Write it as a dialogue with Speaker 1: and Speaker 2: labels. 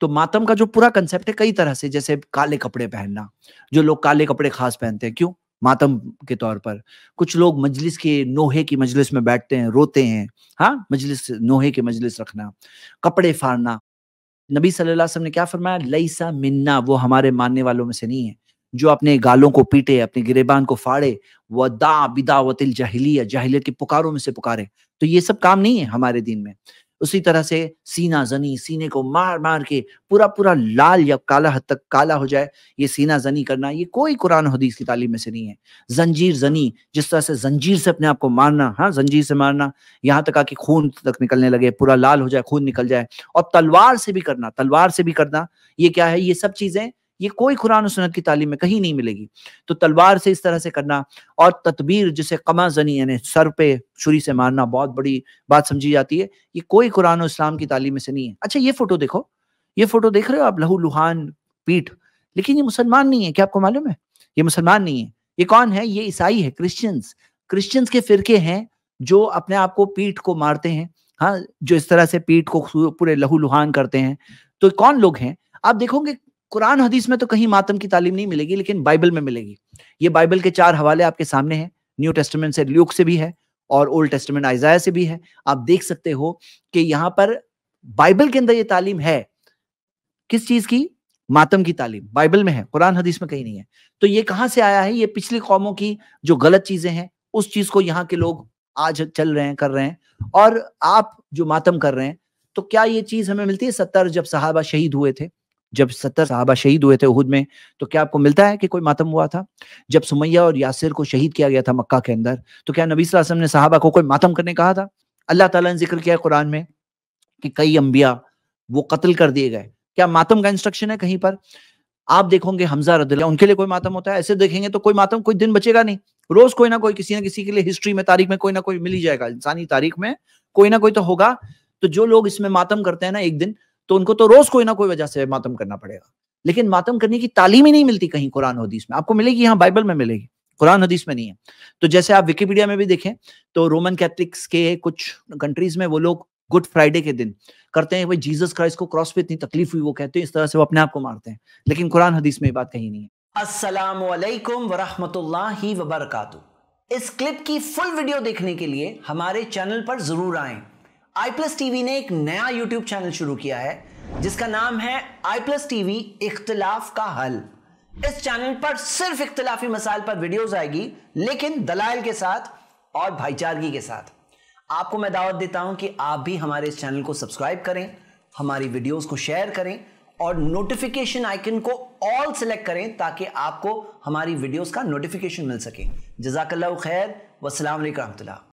Speaker 1: तो मातम का जो पूरा कंसेप्ट है कई तरह से जैसे काले कपड़े पहनना जो लोग काले कपड़े खास पहनते हैं क्यों मातम के तौर पर कुछ लोग मजलिस के नोहे की मजलिस में बैठते हैं रोते हैं हाँ मजलिस नोहे की मजलिस रखना कपड़े फाड़ना नबी सल्लल्लाहु अलैहि वसल्लम ने क्या फरमाया लईसा मिन्ना वो हमारे मानने वालों में से नहीं है जो अपने गालों को पीटे अपने गिरेबान को फाड़े वह दा बिदावतिल जहलिया जाहिलियत की पुकारों में से पुकारे तो ये सब काम नहीं है हमारे दिन में उसी तरह से सीना जनी सीने को मार मार के पूरा पूरा लाल या काला हद तक काला हो जाए ये सीना जनी करना ये कोई कुरान हदीस की तालीम में से नहीं है जंजीर जनी जिस तरह से जंजीर से अपने आप को मारना हाँ जंजीर से मारना यहाँ तक आके खून तक निकलने लगे पूरा लाल हो जाए खून निकल जाए और तलवार से भी करना तलवार से भी करना ये क्या है ये सब चीजें ये कोई कुरान सुनत की तालीम में कहीं नहीं मिलेगी तो तलवार से इस तरह से करना और तदबीर जिसे कमा जनी यानी सर पे छुरी से मारना बहुत बड़ी बात समझी जाती है ये कोई कुरान इस्लाम की तालीम में से नहीं है अच्छा ये फोटो देखो ये फोटो देख रहे हो आप लहू लुहान पीठ लेकिन ये मुसलमान नहीं है क्या आपको मालूम है ये मुसलमान नहीं है ये कौन है ये ईसाई है क्रिश्चियंस क्रिश्चियंस के फिरके हैं जो अपने आप को पीठ को मारते हैं हाँ जो इस तरह से पीठ को पूरे लहू लुहान करते हैं तो कौन लोग हैं आप देखोगे कुरान हदीस में तो कहीं मातम की तालीम नहीं मिलेगी लेकिन बाइबल में मिलेगी ये बाइबल के चार हवाले आपके सामने हैं न्यू टेस्टमेंट से ल्यूक से भी है और ओल्ड टेस्टमेंट आइजाया से भी है आप देख सकते हो कि यहाँ पर बाइबल के अंदर ये तालीम है किस चीज की मातम की तालीम बाइबल में है कुरान हदीस में कहीं नहीं है तो ये कहाँ से आया है ये पिछली कौमों की जो गलत चीजें हैं उस चीज को यहाँ के लोग आज चल रहे हैं कर रहे हैं और आप जो मातम कर रहे हैं तो क्या ये चीज हमें मिलती है सत्तर जब सहाबा शहीद हुए थे जब सत्तर साहबा शहीद हुए थे उहद में तो क्या आपको मिलता है कि कोई मातम हुआ था जब सुमैया और यासिर को शहीद किया गया था मक्का के अंदर तो क्या नबी वसल्लम ने साहबा को कोई मातम करने कहा था अल्लाह ताला ने जिक्र किया कुरान में कि कई अंबिया वो कत्ल कर दिए गए क्या मातम का इंस्ट्रक्शन है कहीं पर आप देखोगे हमजा रदिल्ला उनके लिए कोई मातम होता है ऐसे देखेंगे तो कोई मातम कोई दिन बचेगा नहीं रोज कोई ना कोई किसी ना किसी के लिए हिस्ट्री में तारीख में कोई ना कोई मिल ही जाएगा इंसानी तारीख में कोई ना कोई तो होगा तो जो लोग इसमें मातम करते हैं ना एक दिन तो उनको तो रोज कोई ना कोई वजह से मातम करना पड़ेगा लेकिन मातम करने की तालीम ही नहीं मिलती कहीं कुरान हदीस में आपको मिलेगी यहाँ बाइबल में मिलेगी कुरान हदीस में नहीं है तो जैसे आप विकीपीडिया में भी देखें तो रोमन कैथलिक्स के कुछ कंट्रीज में वो लोग गुड फ्राइडे के दिन करते हैं भाई जीसस क्राइस्ट को क्रॉस पे इतनी तकलीफ हुई वो कहते हैं इस तरह से वो अपने आप को मारते हैं लेकिन कुरान हदीस में ये बात कहीं नहीं है अस्सलाम वालेकुम वरहमतुल्लाहि बरकातहू इस क्लिप की फुल वीडियो देखने के लिए हमारे चैनल पर जरूर आएं आई प्लस टीवी ने एक नया यूट्यूब चैनल शुरू किया है जिसका नाम है आई प्लस टीवी इख्तलाफ का हल इस चैनल पर सिर्फ इख्तलाफी मसाइल पर वीडियोस आएगी लेकिन दलाल के साथ और भाईचारगी के साथ आपको मैं दावत देता हूं कि आप भी हमारे इस चैनल को सब्सक्राइब करें हमारी वीडियोस को शेयर करें और नोटिफिकेशन आइकन को ऑल सेलेक्ट करें ताकि आपको हमारी वीडियोस का नोटिफिकेशन मिल सके जजाकल्ला खैर वसलाम रहमतुल्ला